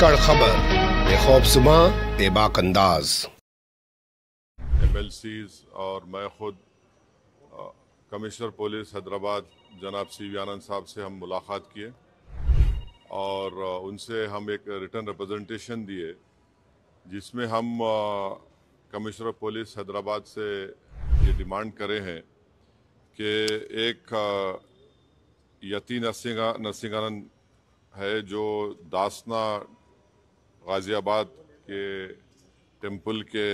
कड़ खबर बेखौफसमा बेबाक अंदाज एमएलसीज और मैं खुद कमिश्नर पुलिस हैदराबाद जनाब सी वी आनंद साहब से हम मुलाकात किए और उनसे हम एक रिटर्न रिप्रेजेंटेशन दिए जिसमें हम कमिश्नर पुलिस हैदराबाद से ये डिमांड करे हैं कि एक यती नरसिंह नरसिंहानंद है जो दासना गाज़ियाबाद के टेम्पल के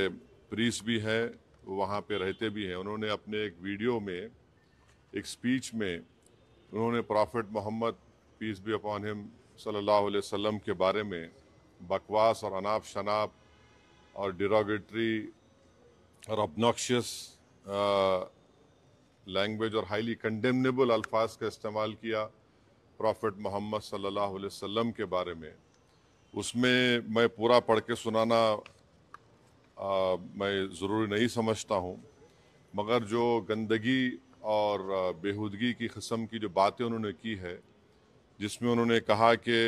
प्रीस भी हैं वहाँ पे रहते भी हैं उन्होंने अपने एक वीडियो में एक स्पीच में उन्होंने prophet Mohammad peace be upon him सल्लल्लाहु अलैहि वसल्लम के बारे में बकवास और अनाप शनाप और डिरोगेटरी और अपनॉक्शियस लैंग्वेज और हाईली कंडेमनेबल अल्फाज का इस्तेमाल किया प्रॉफिट मोहम्मद सल्लल्लाहु अलैहि वसल्लम के बारे में उसमें मैं पूरा पढ़ के सुनाना आ, मैं ज़रूरी नहीं समझता हूँ मगर जो गंदगी और बेहूदगी की कस्म की जो बातें उन्होंने की है जिसमें उन्होंने कहा कि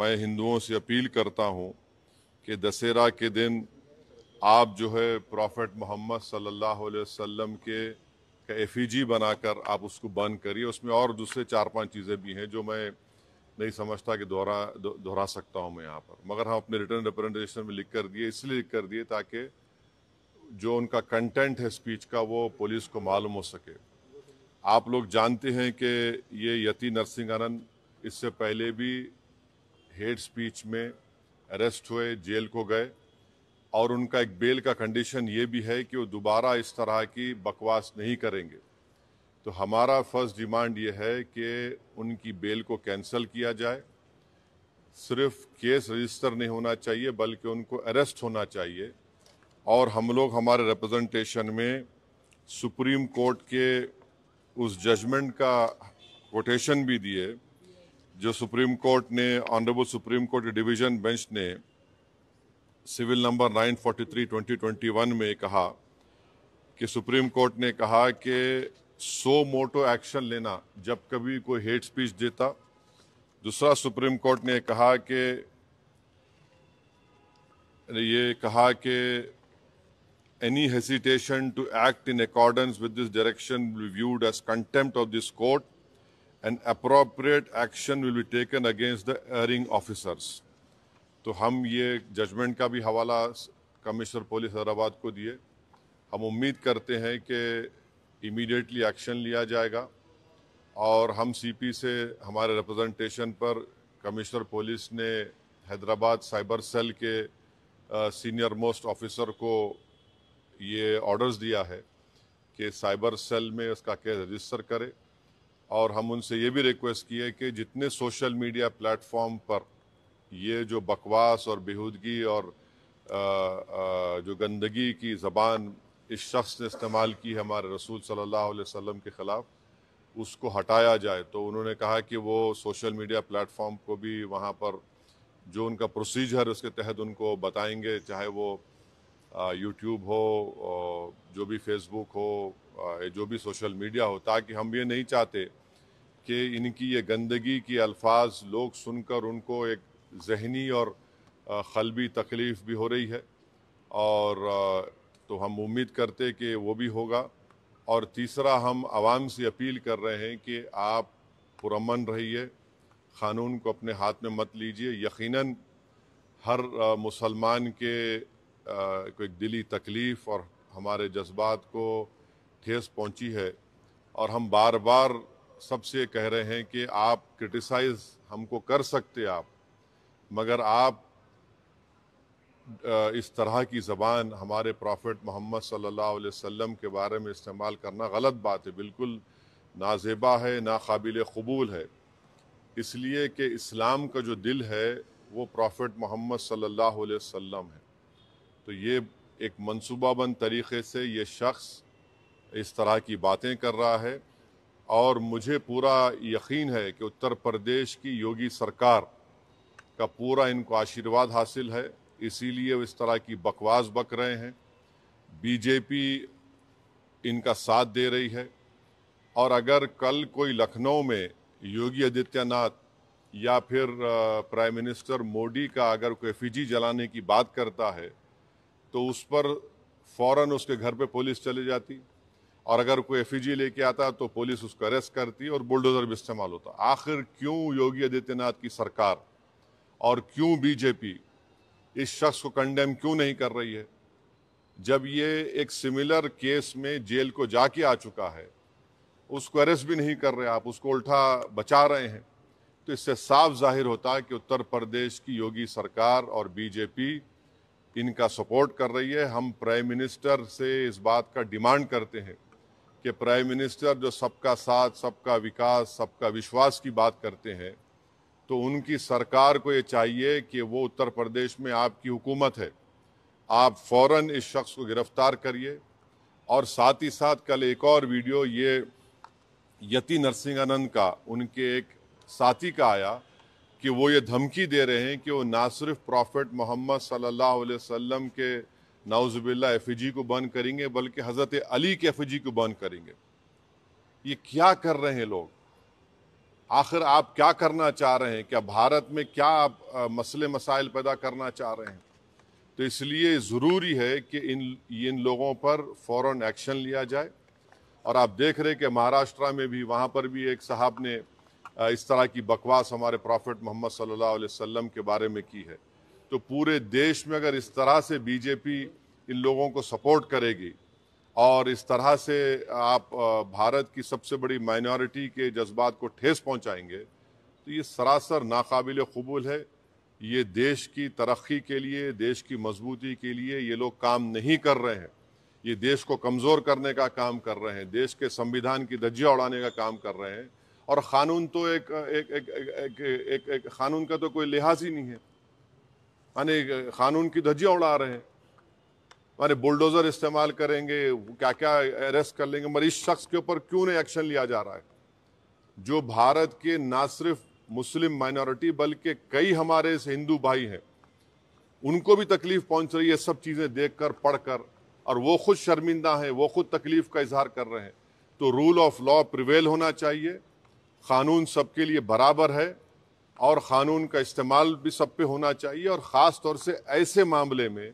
मैं हिंदुओं से अपील करता हूँ कि दशहरा के दिन आप जो है प्रॉफेट मोहम्मद सल्लल्लाहु अलैहि वसल्लम के एफ एफीजी बनाकर आप उसको बंद करिए उसमें और दूसरे चार पांच चीज़ें भी हैं जो मैं नहीं समझता कि दोहरा दोहरा सकता हूं मैं यहाँ पर मगर हम अपने रिटर्न रिप्रेजेंटेशन में लिख कर दिए इसलिए लिख कर दिए ताकि जो उनका कंटेंट है स्पीच का वो पुलिस को मालूम हो सके आप लोग जानते हैं कि ये यति नरसिंह आनंद इससे पहले भी हेड स्पीच में अरेस्ट हुए जेल को गए और उनका एक बेल का कंडीशन ये भी है कि वो दोबारा इस तरह की बकवास नहीं करेंगे तो हमारा फर्स्ट डिमांड ये है कि उनकी बेल को कैंसिल किया जाए सिर्फ केस रजिस्टर नहीं होना चाहिए बल्कि उनको अरेस्ट होना चाहिए और हम लोग हमारे रिप्रेजेंटेशन में सुप्रीम कोर्ट के उस जजमेंट का कोटेशन भी दिए जो सुप्रीम कोर्ट ने honourable supreme court division bench ने सिविल नंबर 943 2021 में कहा कि सुप्रीम कोर्ट ने कहा कि सो मोटो एक्शन लेना जब कभी कोई हेट स्पीच देता दूसरा सुप्रीम कोर्ट ने कहा कि ये कहा कि any hesitation to act in accordance with this direction viewed as contempt of this court and appropriate action will be taken against the erring officers तो हम ये जजमेंट का भी हवाला कमिश्नर पुलिस हैदराबाद को दिए हम उम्मीद करते हैं कि इमीडिएटली एक्शन लिया जाएगा और हम सीपी से हमारे रिप्रेजेंटेशन पर कमिश्नर पुलिस ने हैदराबाद साइबर सेल के सीनियर मोस्ट ऑफिसर को ये ऑर्डर्स दिया है कि साइबर सेल में उसका केस रजिस्टर करे और हम उनसे ये भी रिक्वेस्ट किए कि जितने सोशल मीडिया प्लेटफॉर्म पर ये जो बकवास और बेहूदगी और आ, आ, जो गंदगी की ज़बान इस शख्स ने इस्तेमाल की हमारे रसूल सल्लल्लाहु अलैहि वसल्लम के ख़िलाफ़ उसको हटाया जाए तो उन्होंने कहा कि वो सोशल मीडिया प्लेटफॉर्म को भी वहाँ पर जो उनका प्रोसीजर उसके तहत उनको बताएंगे चाहे वो यूट्यूब हो जो भी फेसबुक हो जो भी सोशल मीडिया हो ताकि हम ये नहीं चाहते कि इनकी ये गंदगी के अल्फाज लोग सुनकर उनको एक जहनी और ख़लबी तकलीफ़ भी हो रही है और तो हम उम्मीद करते कि वो भी होगा और तीसरा हम आवाम से अपील कर रहे हैं कि आप पुरमन रहिए क़ानून को अपने हाथ में मत लीजिए यकीनन हर मुसलमान के को एक दिली तकलीफ़ और हमारे जज्बात को ठेस पहुंची है और हम बार बार सबसे कह रहे हैं कि आप क्रिटिसाइज़ हमको कर सकते आप मगर आप इस तरह की ज़बान हमारे प्रॉफिट मोहम्मद सल्ला वम के बारे में इस्तेमाल करना गलत बात है बिल्कुल नाजेबा है नाकबिल कबूल है इसलिए कि इस्लाम का जो दिल है वो प्रॉफिट मोहम्मद सल्लल्लाहु अलैहि वसल्लम है तो ये एक मनसूबाबंद तरीक़े से ये शख्स इस तरह की बातें कर रहा है और मुझे पूरा यकीन है कि उत्तर प्रदेश की योगी सरकार का पूरा इनको आशीर्वाद हासिल है इसीलिए वो इस तरह की बकवास बक रहे हैं बीजेपी इनका साथ दे रही है और अगर कल कोई लखनऊ में योगी आदित्यनाथ या फिर प्राइम मिनिस्टर मोदी का अगर कोई फिजी जलाने की बात करता है तो उस पर फौरन उसके घर पे पुलिस चली जाती और अगर कोई एफ लेके आता तो पुलिस उसको अरेस्ट करती और बुलडोजर भी इस्तेमाल होता आखिर क्यों योगी आदित्यनाथ की सरकार और क्यों बीजेपी इस शख्स को कंडेम क्यों नहीं कर रही है जब ये एक सिमिलर केस में जेल को जाके आ चुका है उसको अरेस्ट भी नहीं कर रहे आप उसको उल्टा बचा रहे हैं तो इससे साफ जाहिर होता है कि उत्तर प्रदेश की योगी सरकार और बीजेपी इनका सपोर्ट कर रही है हम प्राइम मिनिस्टर से इस बात का डिमांड करते हैं कि प्राइम मिनिस्टर जो सबका साथ सबका विकास सबका विश्वास की बात करते हैं तो उनकी सरकार को ये चाहिए कि वो उत्तर प्रदेश में आपकी हुकूमत है आप फ़ौर इस शख्स को गिरफ्तार करिए और साथ ही साथ कल एक और वीडियो ये यति आनंद का उनके एक साथी का आया कि वो ये धमकी दे रहे हैं कि वो ना सिर्फ प्रॉफिट मोहम्मद सल्लल्लाहु अलैहि वसल्लम के नाउजबिल्ला जी को बंद करेंगे बल्कि हज़रत अली के जी को बंद करेंगे ये क्या कर रहे हैं लोग आखिर आप क्या करना चाह रहे हैं क्या भारत में क्या आप मसले मसाइल पैदा करना चाह रहे हैं तो इसलिए ज़रूरी है कि इन इन लोगों पर फ़ौर एक्शन लिया जाए और आप देख रहे हैं कि महाराष्ट्र में भी वहाँ पर भी एक साहब ने इस तरह की बकवास हमारे प्रॉफिट मोहम्मद सल्लल्लाहु अलैहि वसल्लम के बारे में की है तो पूरे देश में अगर इस तरह से बीजेपी इन लोगों को सपोर्ट करेगी और इस तरह से आप भारत की सबसे बड़ी माइनॉरिटी के जज्बात को ठेस पहुंचाएंगे तो ये सरासर नाकबिल कबूल है ये देश की तरक्की के लिए देश की मजबूती के लिए ये लोग काम नहीं कर रहे हैं ये देश को कमज़ोर करने का काम कर रहे हैं देश के संविधान की धज्जियाँ उड़ाने का काम कर रहे हैं और क़ानून तो एक एक एक एक, एक, एक, एक क़ानून का तो कोई लिहाज ही नहीं है यानी क़ानून की धज्जियाँ उड़ा रहे हैं माने बुलडोजर इस्तेमाल करेंगे क्या क्या अरेस्ट कर लेंगे मगर इस शख्स के ऊपर क्यों नहीं एक्शन लिया जा रहा है जो भारत के ना सिर्फ मुस्लिम माइनॉरिटी बल्कि कई हमारे हिंदू भाई हैं उनको भी तकलीफ पहुंच रही है सब चीज़ें देखकर पढ़कर और वो खुद शर्मिंदा हैं वो खुद तकलीफ का इजहार कर रहे हैं तो रूल ऑफ लॉ प्रिवेल होना चाहिए क़ानून सबके लिए बराबर है और क़ानून का इस्तेमाल भी सब पे होना चाहिए और ख़ास तौर से ऐसे मामले में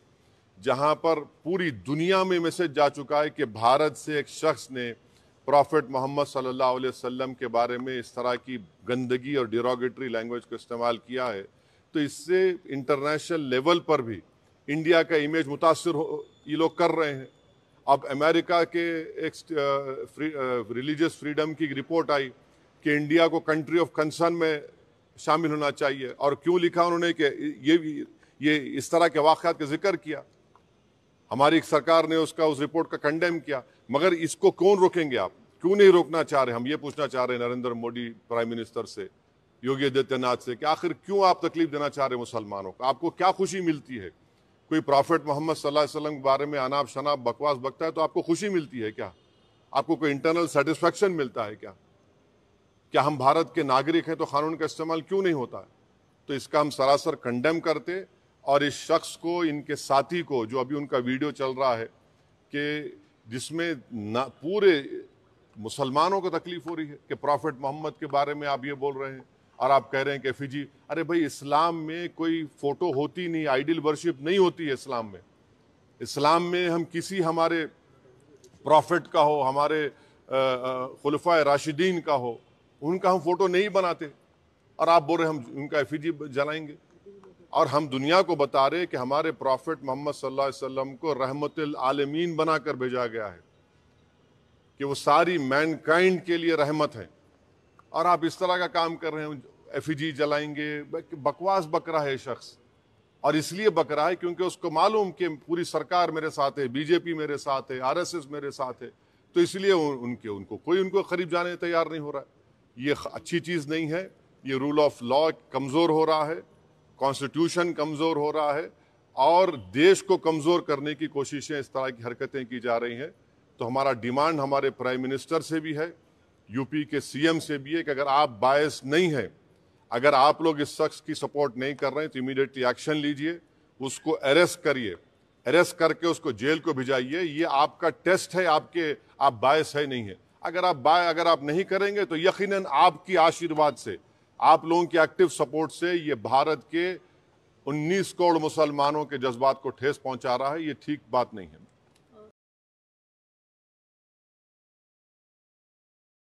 जहां पर पूरी दुनिया में मैसेज जा चुका है कि भारत से एक शख्स ने प्रॉफिट मोहम्मद सल्लल्लाहु अलैहि वसल्लम के बारे में इस तरह की गंदगी और डिरोगेटरी लैंग्वेज को इस्तेमाल किया है तो इससे इंटरनेशनल लेवल पर भी इंडिया का इमेज मुतासर हो ये लोग कर रहे हैं अब अमेरिका के एक रिलीजियस फ्रीडम की रिपोर्ट आई कि इंडिया को कंट्री ऑफ कंसर्न में शामिल होना चाहिए और क्यों लिखा उन्होंने कि ये ये इस तरह के वाक़ का जिक्र किया हमारी सरकार ने उसका उस रिपोर्ट का कंडेम किया मगर इसको कौन रोकेंगे आप क्यों नहीं रोकना चाह रहे हम ये पूछना चाह रहे हैं नरेंद्र मोदी प्राइम मिनिस्टर से योगी आदित्यनाथ से कि आखिर क्यों आप तकलीफ देना चाह रहे हैं मुसलमानों को आपको क्या खुशी मिलती है कोई प्रॉफिट मोहम्मद सल्लल्लाहु वसल्लम के बारे में अनाप शनाप बकवास बकता है तो आपको खुशी मिलती है क्या आपको कोई इंटरनल सेटिस्फेक्शन मिलता है क्या क्या हम भारत के नागरिक हैं तो कानून का इस्तेमाल क्यों नहीं होता है तो इसका हम सरासर कंडेम करते और इस शख्स को इनके साथी को जो अभी उनका वीडियो चल रहा है कि जिसमें ना पूरे मुसलमानों को तकलीफ हो रही है कि प्रॉफिट मोहम्मद के बारे में आप ये बोल रहे हैं और आप कह रहे हैं कि फिजी अरे भाई इस्लाम में कोई फ़ोटो होती नहीं आइडियल वर्शिप नहीं होती है इस्लाम में इस्लाम में हम किसी हमारे प्रॉफिट का हो हमारे खलफा राशिदीन का हो उनका हम फ़ोटो नहीं बनाते और आप बोल रहे हम उनका एफ जलाएंगे और हम दुनिया को बता रहे कि हमारे प्रॉफिट मोहम्मद सल्लल्लाहु अलैहि वसल्लम को रहमत आलमीन बनाकर भेजा गया है कि वो सारी मैनकाइंड के लिए रहमत है और आप इस तरह का काम कर रहे हैं एफिजी जलाएंगे बकवास बकरा है शख्स और इसलिए बकरा है क्योंकि उसको मालूम कि पूरी सरकार मेरे साथ है बीजेपी मेरे साथ है एस मेरे साथ है तो इसलिए उनके उनको कोई उनको करीब जाने तैयार नहीं हो रहा है ये अच्छी चीज़ नहीं है ये रूल ऑफ लॉ कमज़ोर हो रहा है कॉन्स्टिट्यूशन कमज़ोर हो रहा है और देश को कमज़ोर करने की कोशिशें इस तरह की हरकतें की जा रही हैं तो हमारा डिमांड हमारे प्राइम मिनिस्टर से भी है यूपी के सीएम से भी है कि अगर आप बायस नहीं हैं अगर आप लोग इस शख्स की सपोर्ट नहीं कर रहे हैं तो इमीडिएटली एक्शन लीजिए उसको अरेस्ट करिए अरेस्ट करके उसको जेल को भिजाइए ये आपका टेस्ट है आपके आप बायस है नहीं है अगर आप बाय अगर आप नहीं करेंगे तो यकीनन आपकी आशीर्वाद से आप लोगों की एक्टिव सपोर्ट से ये भारत के 19 करोड़ मुसलमानों के जज्बात को ठेस पहुंचा रहा है ये ठीक बात नहीं है